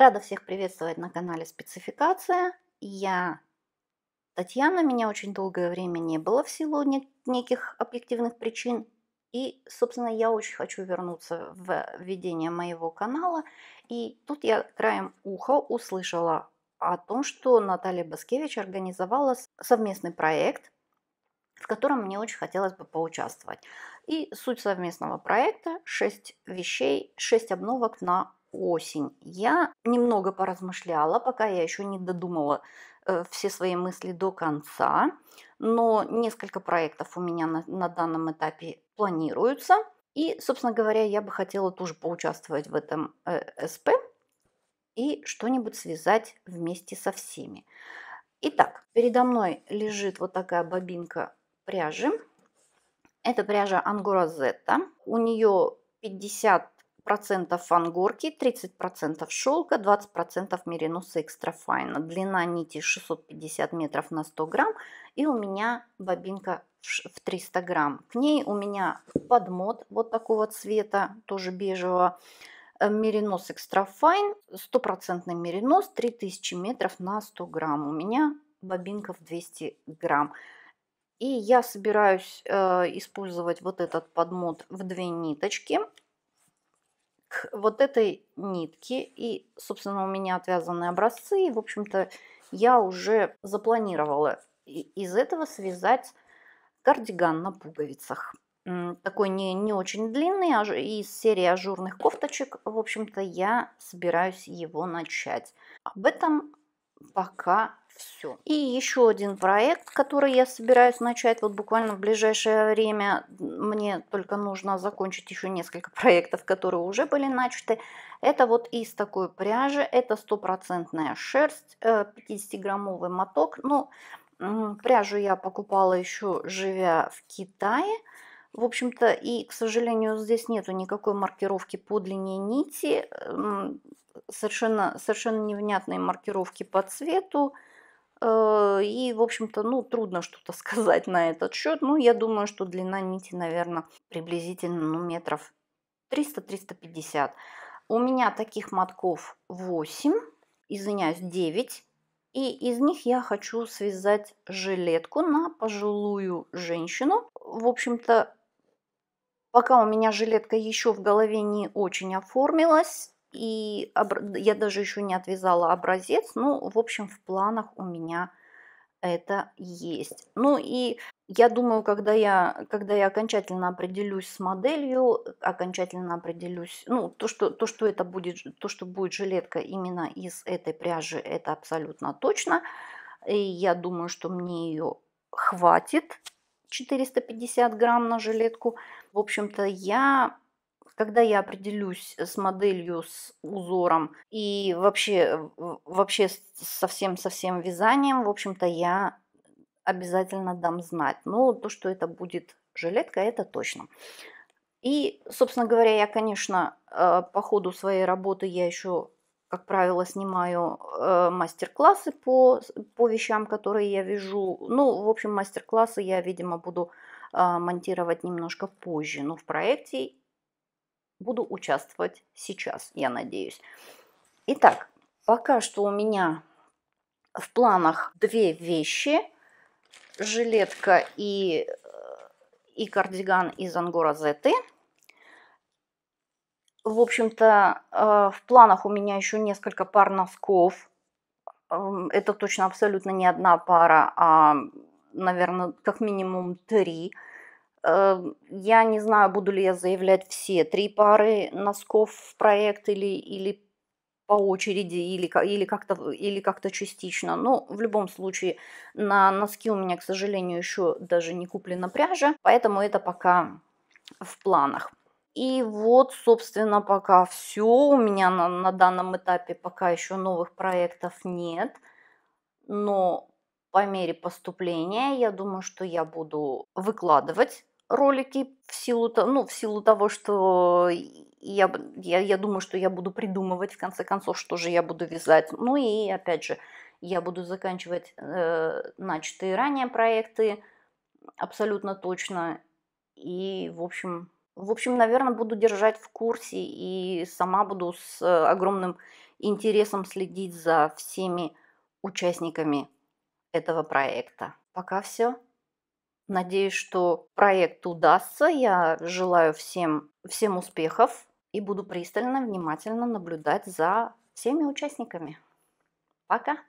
Рада всех приветствовать на канале «Спецификация». Я Татьяна, меня очень долгое время не было в силу неких объективных причин. И, собственно, я очень хочу вернуться в ведение моего канала. И тут я краем уха услышала о том, что Наталья Баскевич организовала совместный проект, в котором мне очень хотелось бы поучаствовать. И суть совместного проекта – 6 вещей, 6 обновок на осень. Я немного поразмышляла, пока я еще не додумала э, все свои мысли до конца, но несколько проектов у меня на, на данном этапе планируются. И, собственно говоря, я бы хотела тоже поучаствовать в этом э, СП и что-нибудь связать вместе со всеми. Итак, передо мной лежит вот такая бобинка пряжи. Это пряжа Ангора Зетта. У нее 50 процентов фангорки, 30% процентов шелка, 20% процентов меринуса экстра файна. Длина нити 650 метров на 100 грамм. И у меня бобинка в 300 грамм. К ней у меня подмод вот такого цвета, тоже бежевого. Э, меринос экстра файн, стопроцентный меринос, 3000 метров на 100 грамм. У меня бобинка в 200 грамм. И я собираюсь э, использовать вот этот подмод в две ниточки к вот этой нитке. И, собственно, у меня отвязанные образцы. И, в общем-то, я уже запланировала из этого связать кардиган на пуговицах. Такой не, не очень длинный, а из серии ажурных кофточек, в общем-то, я собираюсь его начать. Об этом пока все. И еще один проект, который я собираюсь начать вот буквально в ближайшее время. Мне только нужно закончить еще несколько проектов, которые уже были начаты. Это вот из такой пряжи. Это стопроцентная шерсть, 50-граммовый э, моток. Ну, пряжу я покупала еще живя в Китае. В общем-то, и, к сожалению, здесь нету никакой маркировки по длине нити совершенно, совершенно невнятные маркировки по цвету. Э, и, в общем-то, ну, трудно что-то сказать на этот счет. Ну, я думаю, что длина нити, наверное, приблизительно ну, метров 300-350. У меня таких мотков 8, извиняюсь, 9. И из них я хочу связать жилетку на пожилую женщину. В общем-то, пока у меня жилетка еще в голове не очень оформилась, и я даже еще не отвязала образец. Ну, в общем, в планах у меня это есть. Ну и я думаю, когда я, когда я окончательно определюсь с моделью, окончательно определюсь, ну, то что, то, что это будет, то, что будет жилетка именно из этой пряжи, это абсолютно точно. И я думаю, что мне ее хватит 450 грамм на жилетку. В общем-то, я когда я определюсь с моделью, с узором и вообще, вообще со всем-совсем вязанием, в общем-то, я обязательно дам знать. Но то, что это будет жилетка, это точно. И, собственно говоря, я, конечно, э, по ходу своей работы я еще, как правило, снимаю э, мастер-классы по, по вещам, которые я вяжу. Ну, в общем, мастер-классы я, видимо, буду э, монтировать немножко позже, но в проекте буду участвовать сейчас, я надеюсь. Итак, пока что у меня в планах две вещи. Жилетка и, и кардиган из Ангора Зеты. В общем-то, э, в планах у меня еще несколько пар носков. Эм, это точно абсолютно не одна пара, а, наверное, как минимум три Эм, я не знаю, буду ли я заявлять все три пары носков в проект или, или по очереди, или, или как-то или как частично. Но ну, в любом случае на носки у меня, к сожалению, еще даже не куплена пряжа, поэтому это пока в планах. И вот, собственно, пока все. У меня на, на данном этапе пока еще новых проектов нет. Но по мере поступления, я думаю, что я буду выкладывать ролики в силу, ну, в силу того, что я, я, я думаю, что я буду придумывать, в конце концов, что же я буду вязать. Ну и, опять же, я буду заканчивать э, начатые ранее проекты абсолютно точно. И, в общем, в общем, наверное, буду держать в курсе и сама буду с э, огромным интересом следить за всеми участниками этого проекта. Пока все. Надеюсь, что проект удастся. Я желаю всем, всем успехов и буду пристально, внимательно наблюдать за всеми участниками. Пока!